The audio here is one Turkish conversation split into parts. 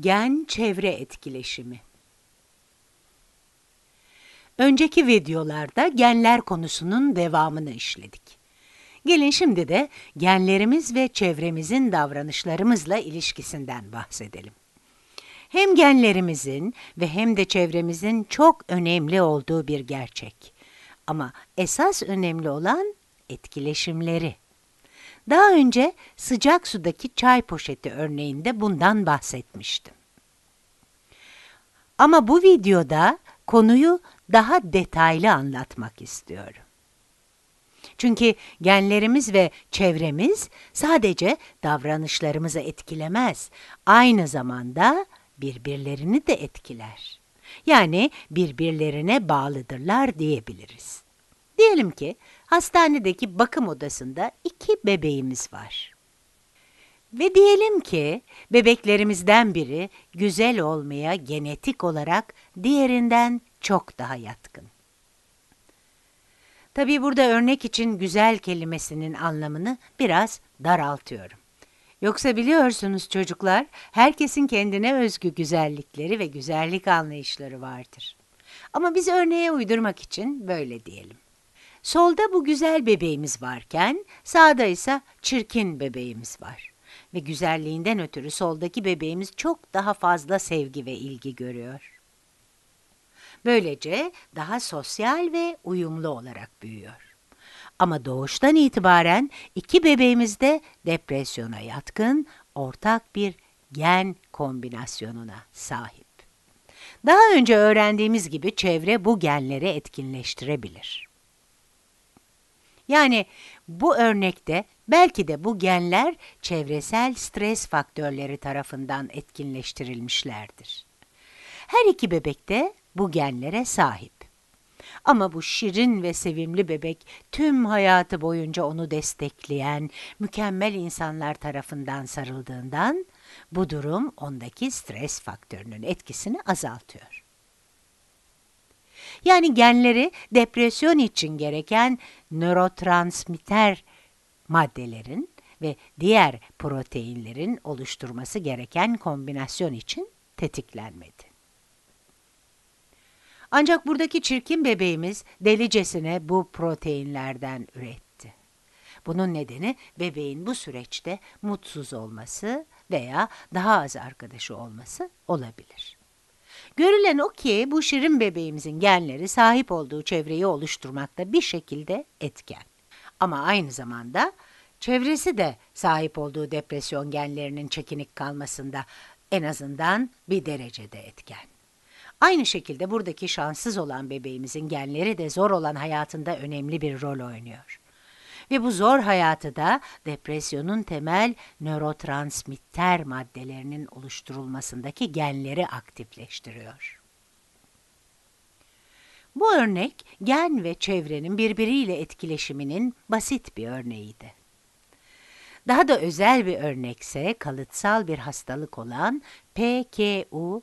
Gen-çevre etkileşimi Önceki videolarda genler konusunun devamını işledik. Gelin şimdi de genlerimiz ve çevremizin davranışlarımızla ilişkisinden bahsedelim. Hem genlerimizin ve hem de çevremizin çok önemli olduğu bir gerçek. Ama esas önemli olan etkileşimleri. Daha önce sıcak sudaki çay poşeti örneğinde bundan bahsetmiştim. Ama bu videoda konuyu daha detaylı anlatmak istiyorum. Çünkü genlerimiz ve çevremiz sadece davranışlarımızı etkilemez, aynı zamanda birbirlerini de etkiler. Yani birbirlerine bağlıdırlar diyebiliriz. Diyelim ki hastanedeki bakım odasında iki bebeğimiz var. Ve diyelim ki bebeklerimizden biri güzel olmaya genetik olarak diğerinden çok daha yatkın. Tabi burada örnek için güzel kelimesinin anlamını biraz daraltıyorum. Yoksa biliyorsunuz çocuklar, herkesin kendine özgü güzellikleri ve güzellik anlayışları vardır. Ama biz örneğe uydurmak için böyle diyelim. Solda bu güzel bebeğimiz varken sağda ise çirkin bebeğimiz var. Ve güzelliğinden ötürü soldaki bebeğimiz çok daha fazla sevgi ve ilgi görüyor. Böylece daha sosyal ve uyumlu olarak büyüyor. Ama doğuştan itibaren iki bebeğimiz de depresyona yatkın, ortak bir gen kombinasyonuna sahip. Daha önce öğrendiğimiz gibi çevre bu genleri etkinleştirebilir. Yani bu örnekte belki de bu genler çevresel stres faktörleri tarafından etkinleştirilmişlerdir. Her iki bebek de bu genlere sahip. Ama bu şirin ve sevimli bebek tüm hayatı boyunca onu destekleyen mükemmel insanlar tarafından sarıldığından bu durum ondaki stres faktörünün etkisini azaltıyor. Yani genleri depresyon için gereken nörotransmitter maddelerin ve diğer proteinlerin oluşturması gereken kombinasyon için tetiklenmedi. Ancak buradaki çirkin bebeğimiz delicesine bu proteinlerden üretti. Bunun nedeni bebeğin bu süreçte mutsuz olması veya daha az arkadaşı olması olabilir. Görülen o ki bu şirin bebeğimizin genleri sahip olduğu çevreyi oluşturmakta bir şekilde etken. Ama aynı zamanda çevresi de sahip olduğu depresyon genlerinin çekinik kalmasında en azından bir derecede etken. Aynı şekilde buradaki şanssız olan bebeğimizin genleri de zor olan hayatında önemli bir rol oynuyor ve bu zor hayatı da depresyonun temel nörotransmitter maddelerinin oluşturulmasındaki genleri aktifleştiriyor. Bu örnek gen ve çevrenin birbiriyle etkileşiminin basit bir örneğiydi. Daha da özel bir örnekse kalıtsal bir hastalık olan PKU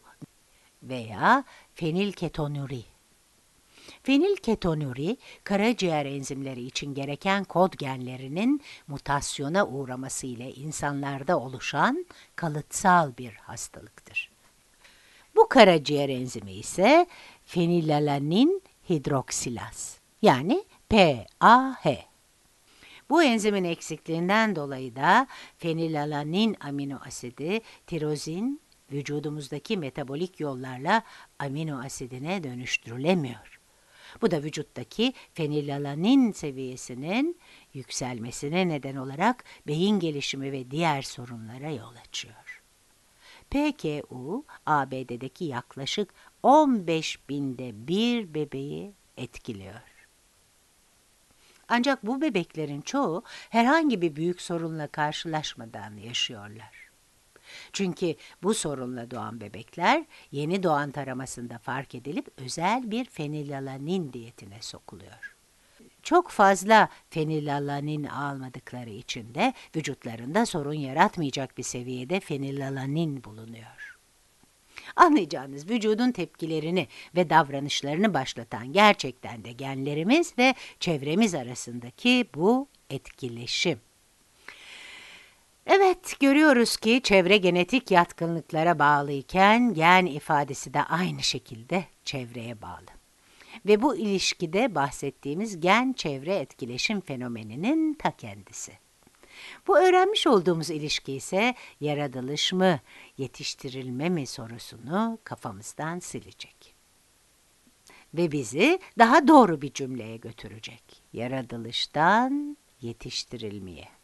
veya fenilketonuri. Fenilketonuri, karaciğer enzimleri için gereken kod genlerinin mutasyona uğraması ile insanlarda oluşan kalıtsal bir hastalıktır. Bu karaciğer enzimi ise fenilalanin hidroksilaz yani PAH. Bu enzimin eksikliğinden dolayı da fenilalanin amino asidi, tirozin vücudumuzdaki metabolik yollarla amino asidine dönüştürülemiyor. Bu da vücuttaki fenilalanin seviyesinin yükselmesine neden olarak beyin gelişimi ve diğer sorunlara yol açıyor. PKU, ABD'deki yaklaşık 15 binde bir bebeği etkiliyor. Ancak bu bebeklerin çoğu herhangi bir büyük sorunla karşılaşmadan yaşıyorlar. Çünkü bu sorunla doğan bebekler yeni doğan taramasında fark edilip özel bir fenilalanin diyetine sokuluyor. Çok fazla fenilalanin almadıkları için de vücutlarında sorun yaratmayacak bir seviyede fenilalanin bulunuyor. Anlayacağınız vücudun tepkilerini ve davranışlarını başlatan gerçekten de genlerimiz ve çevremiz arasındaki bu etkileşim. Evet, görüyoruz ki çevre genetik yatkınlıklara bağlıyken gen ifadesi de aynı şekilde çevreye bağlı. Ve bu ilişkide bahsettiğimiz gen-çevre etkileşim fenomeninin ta kendisi. Bu öğrenmiş olduğumuz ilişki ise yaratılış mı, yetiştirilme mi sorusunu kafamızdan silecek. Ve bizi daha doğru bir cümleye götürecek. Yaratılıştan yetiştirilmeye.